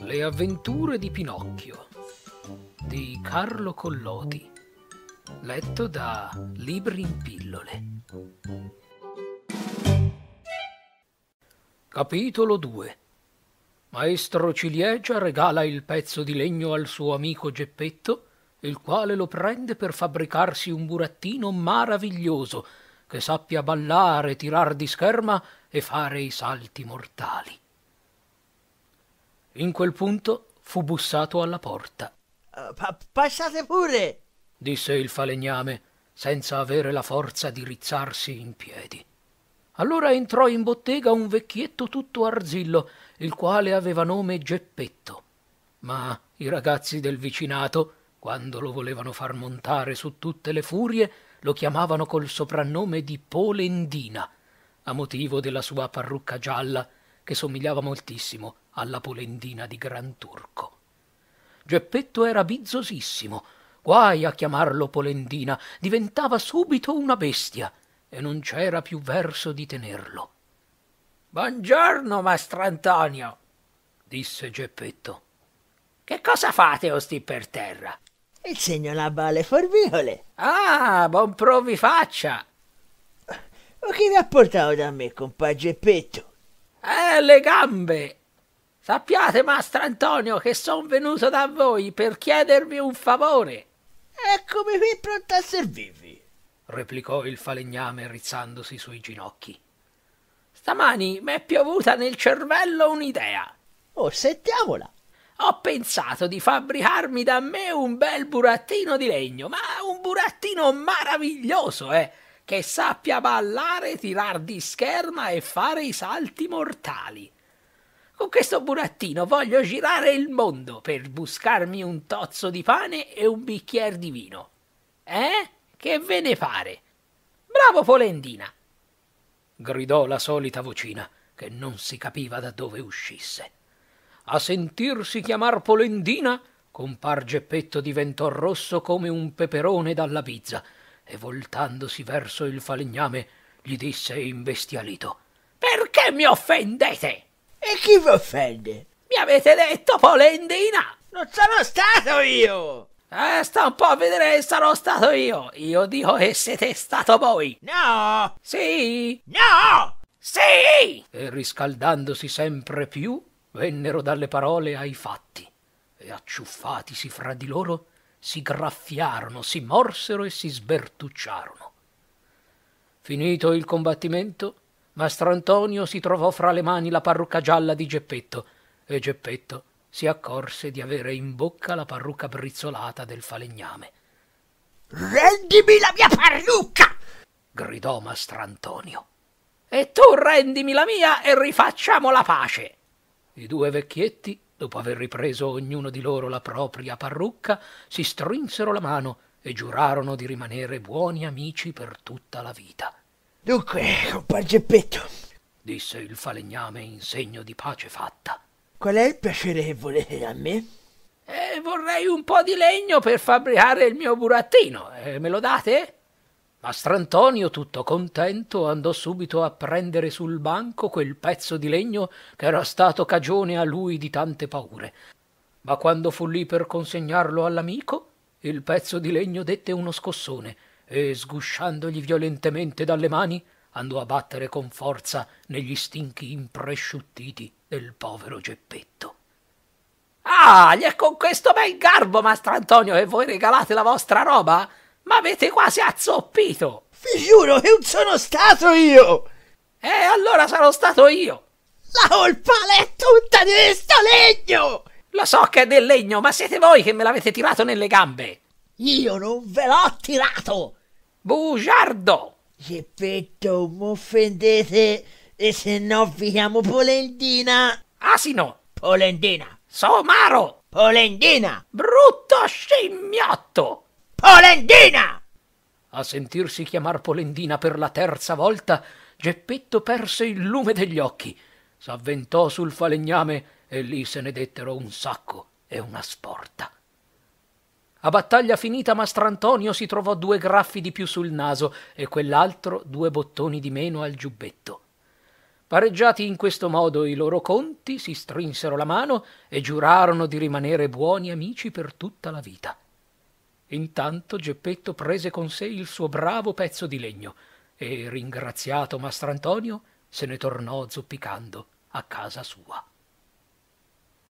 Le avventure di Pinocchio di Carlo Collodi letto da Libri in pillole Capitolo 2 Maestro Ciliegia regala il pezzo di legno al suo amico Geppetto il quale lo prende per fabbricarsi un burattino maraviglioso che sappia ballare, tirar di scherma e fare i salti mortali. In quel punto fu bussato alla porta. Eh, pa passate pure, disse il falegname, senza avere la forza di rizzarsi in piedi. Allora entrò in bottega un vecchietto tutto arzillo, il quale aveva nome Geppetto. Ma i ragazzi del vicinato quando lo volevano far montare su tutte le furie, lo chiamavano col soprannome di Polendina, a motivo della sua parrucca gialla, che somigliava moltissimo alla Polendina di Gran Turco. Geppetto era bizzosissimo, guai a chiamarlo Polendina, diventava subito una bestia e non c'era più verso di tenerlo. Buongiorno, mastr'Antonio, disse Geppetto. Che cosa fate ostì per terra? Il segnalava le forbiole. Ah, buon provi faccia! Ma ha rapportavo da me, compà Geppetto? Eh, le gambe! Sappiate, mastro Antonio, che son venuto da voi per chiedervi un favore. Eccomi qui pronto a servirvi, replicò il falegname rizzandosi sui ginocchi. Stamani m'è piovuta nel cervello un'idea. Oh, sentiamola ho pensato di fabbricarmi da me un bel burattino di legno, ma un burattino meraviglioso, eh, che sappia ballare, tirar di scherma e fare i salti mortali. Con questo burattino voglio girare il mondo per buscarmi un tozzo di pane e un bicchier di vino. Eh? Che ve ne pare? Bravo Polendina! gridò la solita vocina, che non si capiva da dove uscisse a sentirsi chiamar polendina compar geppetto diventò rosso come un peperone dalla bizza e voltandosi verso il falegname gli disse imbestialito perché mi offendete e chi vi offende mi avete detto polendina non sono stato io eh, sta un po' a vedere che sarò stato io. Io dico che siete stato voi. No! Sì! No! Sì! E riscaldandosi sempre più, vennero dalle parole ai fatti e acciuffatisi fra di loro si graffiarono, si morsero e si sbertucciarono. Finito il combattimento, Mastrantonio si trovò fra le mani la parrucca gialla di Geppetto e Geppetto si accorse di avere in bocca la parrucca brizzolata del falegname. Rendimi la mia parrucca! gridò Mastrantonio. E tu rendimi la mia e rifacciamo la pace. I due vecchietti, dopo aver ripreso ognuno di loro la propria parrucca, si strinsero la mano e giurarono di rimanere buoni amici per tutta la vita. Dunque, compar Geppetto, disse il falegname in segno di pace fatta. Qual è il piacere che volete da me? Eh, vorrei un po' di legno per fabbricare il mio burattino. Eh, me lo date? Mastrantonio, tutto contento, andò subito a prendere sul banco quel pezzo di legno che era stato cagione a lui di tante paure. Ma quando fu lì per consegnarlo all'amico, il pezzo di legno dette uno scossone e, sgusciandogli violentemente dalle mani, andò a battere con forza negli stinchi impresciuttiti del povero Geppetto. Ah, gli è con questo bel garbo, Mastrantonio, e voi regalate la vostra roba? Ma avete quasi azzoppito! Vi giuro che non sono stato io! E eh, allora sarò stato io! La colpa è tutta di questo legno! Lo so che è del legno, ma siete voi che me l'avete tirato nelle gambe! Io non ve l'ho tirato! Bugiardo! Geppetto, m'offendete e se no vi chiamo Polendina! Asino! Polendina! Somaro! Polendina! Brutto scimmiotto! Polendina! A sentirsi chiamar Polendina per la terza volta, Geppetto perse il lume degli occhi, s'avventò sul falegname e lì se ne dettero un sacco e una sporta. A battaglia finita Mastrantonio si trovò due graffi di più sul naso e quell'altro due bottoni di meno al giubbetto. Pareggiati in questo modo i loro conti, si strinsero la mano e giurarono di rimanere buoni amici per tutta la vita intanto geppetto prese con sé il suo bravo pezzo di legno e ringraziato mastrantonio se ne tornò zoppicando a casa sua